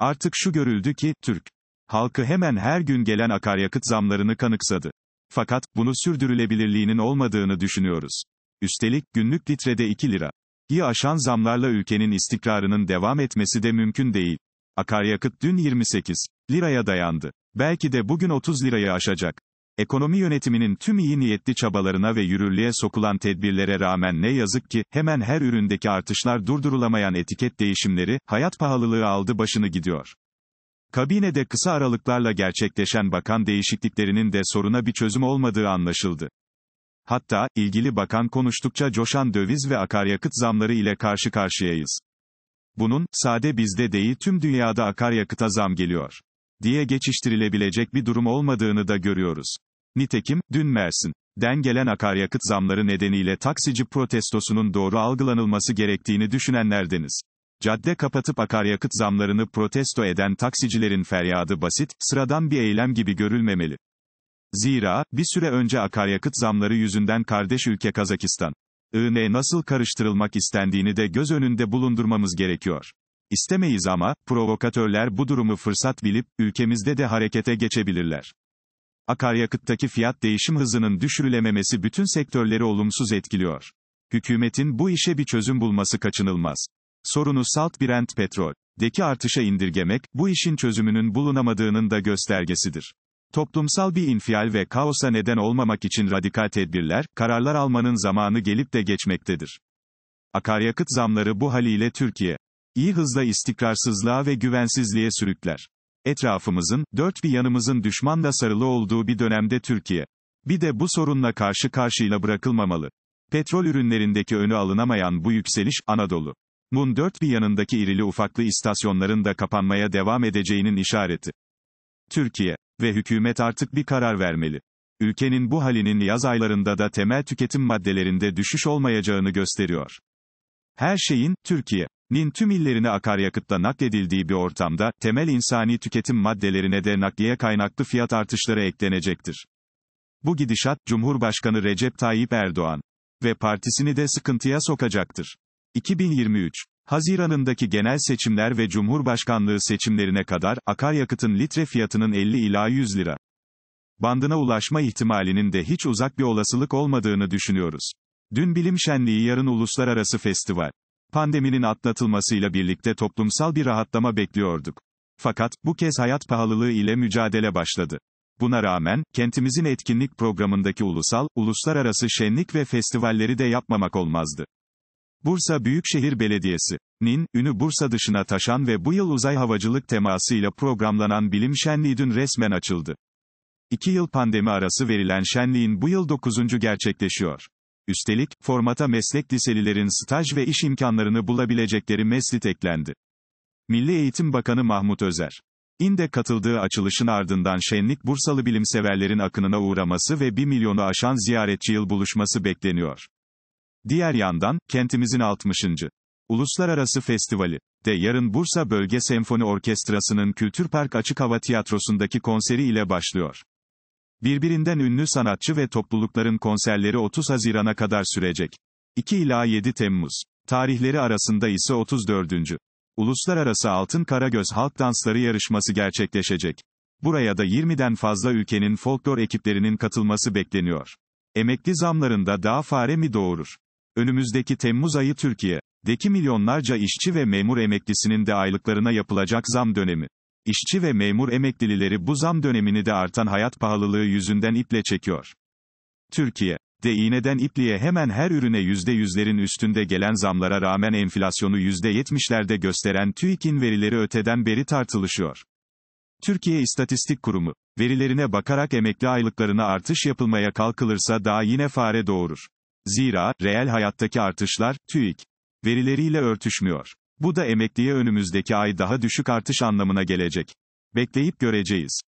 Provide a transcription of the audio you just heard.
Artık şu görüldü ki, Türk halkı hemen her gün gelen akaryakıt zamlarını kanıksadı. Fakat, bunu sürdürülebilirliğinin olmadığını düşünüyoruz. Üstelik, günlük litrede 2 lira. İyi aşan zamlarla ülkenin istikrarının devam etmesi de mümkün değil. Akaryakıt dün 28 liraya dayandı. Belki de bugün 30 lirayı aşacak. Ekonomi yönetiminin tüm iyi niyetli çabalarına ve yürürlüğe sokulan tedbirlere rağmen ne yazık ki, hemen her üründeki artışlar durdurulamayan etiket değişimleri, hayat pahalılığı aldı başını gidiyor. Kabinede kısa aralıklarla gerçekleşen bakan değişikliklerinin de soruna bir çözüm olmadığı anlaşıldı. Hatta, ilgili bakan konuştukça coşan döviz ve akaryakıt zamları ile karşı karşıyayız. Bunun, sade bizde değil tüm dünyada akaryakıta zam geliyor diye geçiştirilebilecek bir durum olmadığını da görüyoruz. Nitekim, dün Mersin den gelen akaryakıt zamları nedeniyle taksici protestosunun doğru algılanılması gerektiğini düşünenlerdeniz. Cadde kapatıp akaryakıt zamlarını protesto eden taksicilerin feryadı basit, sıradan bir eylem gibi görülmemeli. Zira, bir süre önce akaryakıt zamları yüzünden kardeş ülke Kazakistan, IN nasıl karıştırılmak istendiğini de göz önünde bulundurmamız gerekiyor. İstemeyiz ama, provokatörler bu durumu fırsat bilip, ülkemizde de harekete geçebilirler akaryakıttaki fiyat değişim hızının düşürülememesi bütün sektörleri olumsuz etkiliyor. Hükümetin bu işe bir çözüm bulması kaçınılmaz. Sorunu Salt Brent petroldeki artışa indirgemek, bu işin çözümünün bulunamadığının da göstergesidir. Toplumsal bir infial ve kaosa neden olmamak için radikal tedbirler, kararlar almanın zamanı gelip de geçmektedir. Akaryakıt zamları bu haliyle Türkiye, iyi hızla istikrarsızlığa ve güvensizliğe sürükler. Etrafımızın, dört bir yanımızın düşmanla sarılı olduğu bir dönemde Türkiye. Bir de bu sorunla karşı karşıyla bırakılmamalı. Petrol ürünlerindeki önü alınamayan bu yükseliş, Anadolu. Mun dört bir yanındaki irili ufaklı istasyonların da kapanmaya devam edeceğinin işareti. Türkiye ve hükümet artık bir karar vermeli. Ülkenin bu halinin yaz aylarında da temel tüketim maddelerinde düşüş olmayacağını gösteriyor. Her şeyin, Türkiye nin tüm illerine akaryakıtla nakledildiği bir ortamda, temel insani tüketim maddelerine de nakliye kaynaklı fiyat artışları eklenecektir. Bu gidişat, Cumhurbaşkanı Recep Tayyip Erdoğan ve partisini de sıkıntıya sokacaktır. 2023 Haziran'ındaki genel seçimler ve Cumhurbaşkanlığı seçimlerine kadar, akaryakıtın litre fiyatının 50 ila 100 lira bandına ulaşma ihtimalinin de hiç uzak bir olasılık olmadığını düşünüyoruz. Dün bilim şenliği yarın uluslararası festival. Pandeminin atlatılmasıyla birlikte toplumsal bir rahatlama bekliyorduk. Fakat, bu kez hayat pahalılığı ile mücadele başladı. Buna rağmen, kentimizin etkinlik programındaki ulusal, uluslararası şenlik ve festivalleri de yapmamak olmazdı. Bursa Büyükşehir Belediyesi'nin ünü Bursa dışına taşan ve bu yıl uzay havacılık temasıyla programlanan bilim şenliği dün resmen açıldı. İki yıl pandemi arası verilen şenliğin bu yıl dokuzuncu gerçekleşiyor. Üstelik, formata meslek liselilerin staj ve iş imkanlarını bulabilecekleri meslit eklendi. Milli Eğitim Bakanı Mahmut Özer. İnde katıldığı açılışın ardından şenlik Bursalı bilimseverlerin akınına uğraması ve 1 milyonu aşan ziyaretçi yıl buluşması bekleniyor. Diğer yandan, kentimizin 60. Uluslararası Festivali de yarın Bursa Bölge Senfoni Orkestrası'nın Kültür Park Açık Hava Tiyatrosu'ndaki konseri ile başlıyor. Birbirinden ünlü sanatçı ve toplulukların konserleri 30 Haziran'a kadar sürecek. 2 ila 7 Temmuz. Tarihleri arasında ise 34. Uluslararası Altın Karagöz Halk Dansları yarışması gerçekleşecek. Buraya da 20'den fazla ülkenin folklor ekiplerinin katılması bekleniyor. Emekli zamlarında daha fare mi doğurur? Önümüzdeki Temmuz ayı Türkiye'deki milyonlarca işçi ve memur emeklisinin de aylıklarına yapılacak zam dönemi. İşçi ve memur emeklileri bu zam dönemini de artan hayat pahalılığı yüzünden iple çekiyor. Türkiye de iğneden ipliğe hemen her ürüne yüzde yüzlerin üstünde gelen zamlara rağmen enflasyonu yüzde yetmişlerde gösteren TÜİK'in verileri öteden beri tartılışıyor. Türkiye İstatistik Kurumu, verilerine bakarak emekli aylıklarına artış yapılmaya kalkılırsa daha yine fare doğurur. Zira, reel hayattaki artışlar, TÜİK, verileriyle örtüşmüyor. Bu da emekliye önümüzdeki ay daha düşük artış anlamına gelecek. Bekleyip göreceğiz.